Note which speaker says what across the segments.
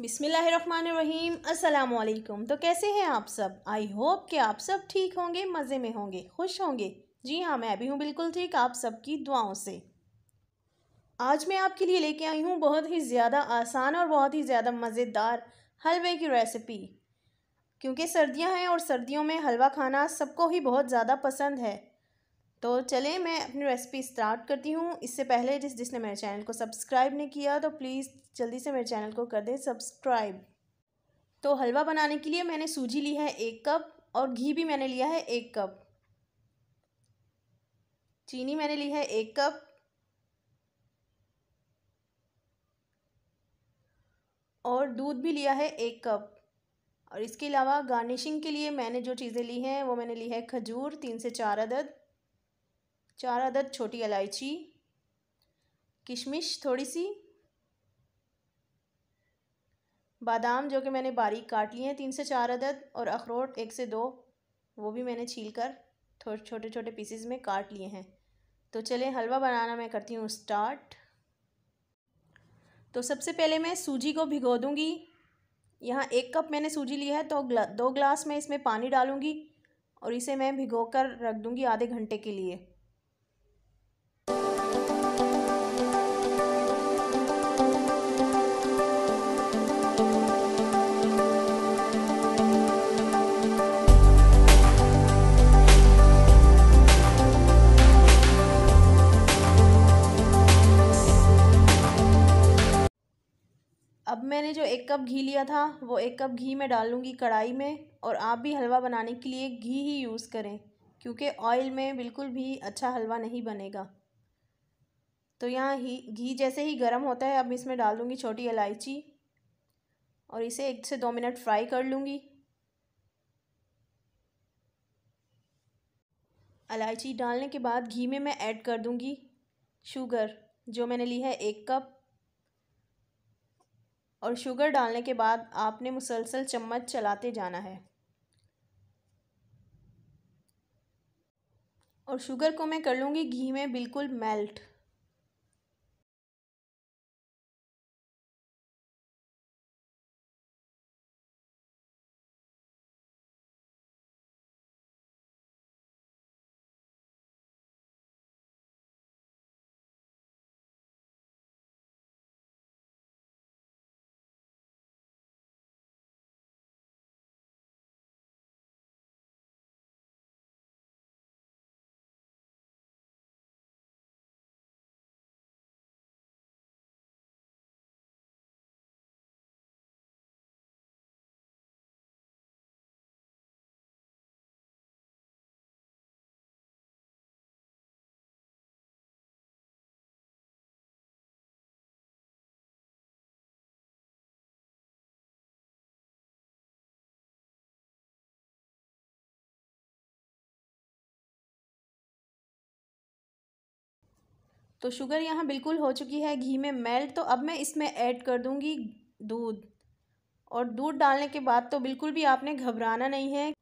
Speaker 1: बिसमीम तो कैसे हैं आप सब आई होप कि आप सब ठीक होंगे मज़े में होंगे खुश होंगे जी हाँ मैं भी हूँ बिल्कुल ठीक आप सबकी दुआओं से आज मैं आपके लिए लेके आई हूँ बहुत ही ज़्यादा आसान और बहुत ही ज़्यादा मज़ेदार हलवे की रेसिपी क्योंकि सर्दियाँ हैं और सर्दियों में हलवा खाना सबको ही बहुत ज़्यादा पसंद है तो चलें मैं अपनी रेसिपी स्टार्ट करती हूँ इससे पहले जिस जिसने मेरे चैनल को सब्सक्राइब नहीं किया तो प्लीज़ जल्दी से मेरे चैनल को कर दें सब्सक्राइब तो हलवा बनाने के लिए मैंने सूजी ली है एक कप और घी भी मैंने लिया है एक कप चीनी मैंने ली है एक कप और दूध भी लिया है एक कप और इसके अलावा गार्निशिंग के लिए मैंने जो चीज़ें ली हैं वो मैंने ली है खजूर तीन से चार अदद चार अदद छोटी इलायची किशमिश थोड़ी सी बादाम जो कि मैंने बारीक काट लिए हैं तीन से चार अदद और अखरोट एक से दो वो भी मैंने छील कर थोड़े छोटे छोटे पीसेस में काट लिए हैं तो चले हलवा बनाना मैं करती हूँ स्टार्ट तो सबसे पहले मैं सूजी को भिगो दूँगी यहाँ एक कप मैंने सूजी लिया है तो दो ग्लास मैं इसमें पानी डालूँगी और इसे मैं भिगो कर रख दूँगी आधे घंटे के लिए कप घी लिया था वो एक कप घी मैं डाल लूँगी कढ़ाई में और आप भी हलवा बनाने के लिए घी ही यूज़ करें क्योंकि ऑयल में बिल्कुल भी अच्छा हलवा नहीं बनेगा तो यहाँ ही घी जैसे ही गर्म होता है अब इसमें डाल दूँगी छोटी इलायची और इसे एक से दो मिनट फ्राई कर लूँगी इलायची डालने के बाद घी में मैं ऐड कर दूँगी शुगर जो मैंने ली है एक कप और शुगर डालने के बाद आपने मुसलसल चम्मच चलाते जाना है और शुगर को मैं कर लूँगी घी में बिल्कुल मेल्ट तो शुगर यहाँ बिल्कुल हो चुकी है घी में मेल्ट तो अब मैं इसमें ऐड कर दूँगी दूध और दूध डालने के बाद तो बिल्कुल भी आपने घबराना नहीं है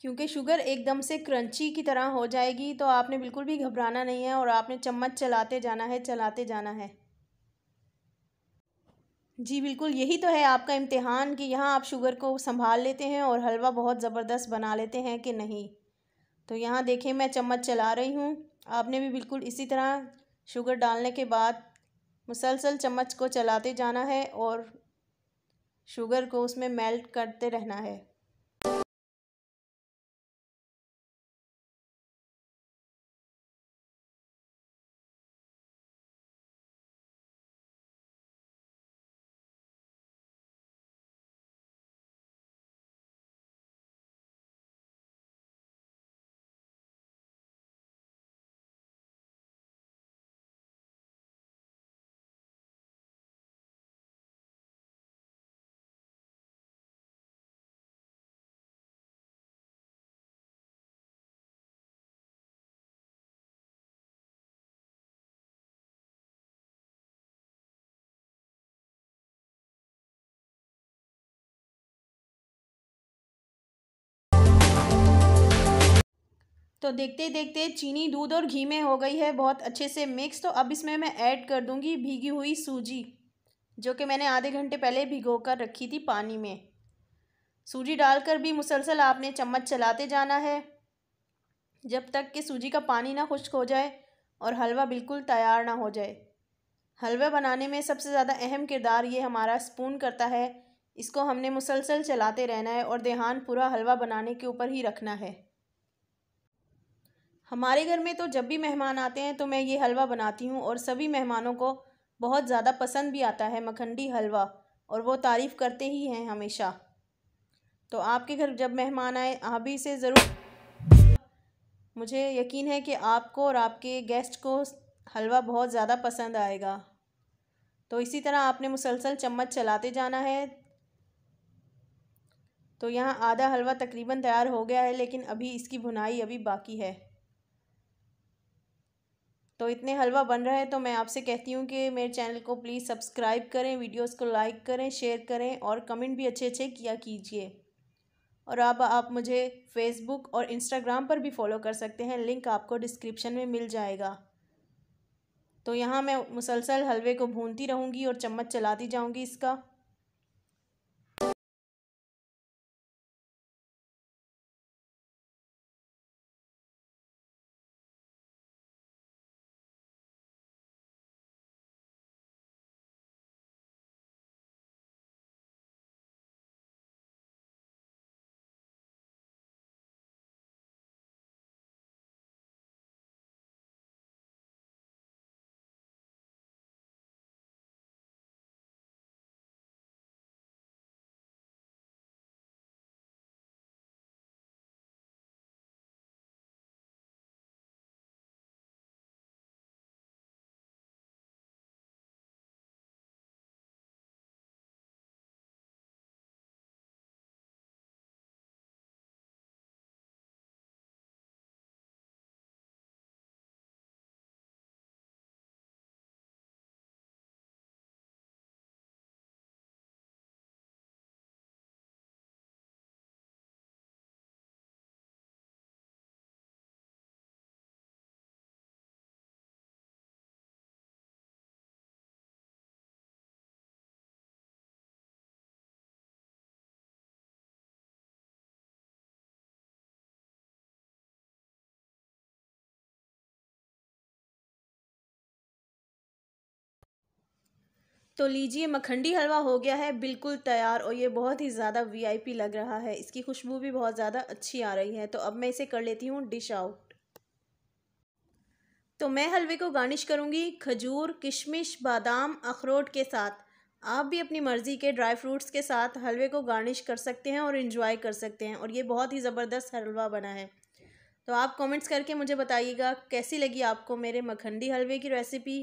Speaker 1: क्योंकि शुगर एकदम से क्रंची की तरह हो जाएगी तो आपने बिल्कुल भी घबराना नहीं है और आपने चम्मच चलाते जाना है चलाते जाना है जी बिल्कुल यही तो है आपका इम्तिहान कि यहाँ आप शुगर को संभाल लेते हैं और हलवा बहुत ज़बरदस्त बना लेते हैं कि नहीं तो यहाँ देखें मैं चम्मच चला रही हूँ आपने भी बिल्कुल इसी तरह शुगर डालने के बाद मुसलसल चम्मच को चलाते जाना है और शुगर को उसमें मेल्ट करते रहना है तो देखते देखते चीनी दूध और घी में हो गई है बहुत अच्छे से मिक्स तो अब इसमें मैं ऐड कर दूँगी भीगी हुई सूजी जो कि मैंने आधे घंटे पहले भिगो कर रखी थी पानी में सूजी डालकर भी मुसलसल आपने चम्मच चलाते जाना है जब तक कि सूजी का पानी ना खुश्क हो जाए और हलवा बिल्कुल तैयार ना हो जाए हलवा बनाने में सबसे ज़्यादा अहम किरदार ये हमारा स्पून करता है इसको हमने मुसलसल चलाते रहना है और देहान पूरा हलवा बनाने के ऊपर ही रखना है हमारे घर में तो जब भी मेहमान आते हैं तो मैं ये हलवा बनाती हूँ और सभी मेहमानों को बहुत ज़्यादा पसंद भी आता है मखंडी हलवा और वो तारीफ़ करते ही हैं हमेशा तो आपके घर जब मेहमान आए आप भी इसे ज़रूर मुझे यकीन है कि आपको और आपके गेस्ट को हलवा बहुत ज़्यादा पसंद आएगा तो इसी तरह आपने मुसलसल चम्मच चलाते जाना है तो यहाँ आधा हलवा तकरीबन तैयार हो गया है लेकिन अभी इसकी भुनाई अभी बाकी है तो इतने हलवा बन रहा है तो मैं आपसे कहती हूँ कि मेरे चैनल को प्लीज़ सब्सक्राइब करें वीडियोस को लाइक करें शेयर करें और कमेंट भी अच्छे अच्छे किया कीजिए और अब आप मुझे फेसबुक और इंस्टाग्राम पर भी फॉलो कर सकते हैं लिंक आपको डिस्क्रिप्शन में मिल जाएगा तो यहाँ मैं मुसलसल हलवे को भूनती रहूँगी और चम्मच चलाती जाऊँगी इसका तो लीजिए मखंडी हलवा हो गया है बिल्कुल तैयार और ये बहुत ही ज़्यादा वीआईपी लग रहा है इसकी खुशबू भी बहुत ज़्यादा अच्छी आ रही है तो अब मैं इसे कर लेती हूँ डिश आउट तो मैं हलवे को गार्निश करूँगी खजूर किशमिश बादाम अखरोट के साथ आप भी अपनी मर्ज़ी के ड्राई फ्रूट्स के साथ हलवे को गार्निश कर सकते हैं और इन्जॉय कर सकते हैं और ये बहुत ही ज़बरदस्त हलवा बना है तो आप कमेंट्स करके मुझे बताइएगा कैसी लगी आपको मेरे मखंडी हलवे की रेसिपी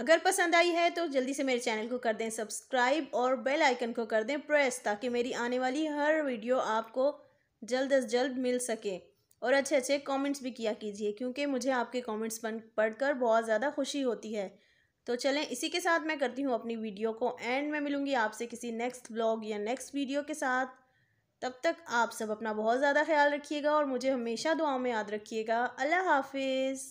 Speaker 1: अगर पसंद आई है तो जल्दी से मेरे चैनल को कर दें सब्सक्राइब और बेल आइकन को कर दें प्रेस ताकि मेरी आने वाली हर वीडियो आपको जल्द अज जल्द मिल सके और अच्छे अच्छे कमेंट्स भी किया कीजिए क्योंकि मुझे आपके कमेंट्स पढ़कर बहुत ज़्यादा खुशी होती है तो चलें इसी के साथ मैं करती हूँ अपनी वीडियो को एंड में मिलूँगी आपसे किसी नेक्स्ट ब्लॉग या नेक्स्ट वीडियो के साथ तब तक आप सब अपना बहुत ज़्यादा ख्याल रखिएगा और मुझे हमेशा दुआ में याद रखिएगा अल्लाह हाफिज़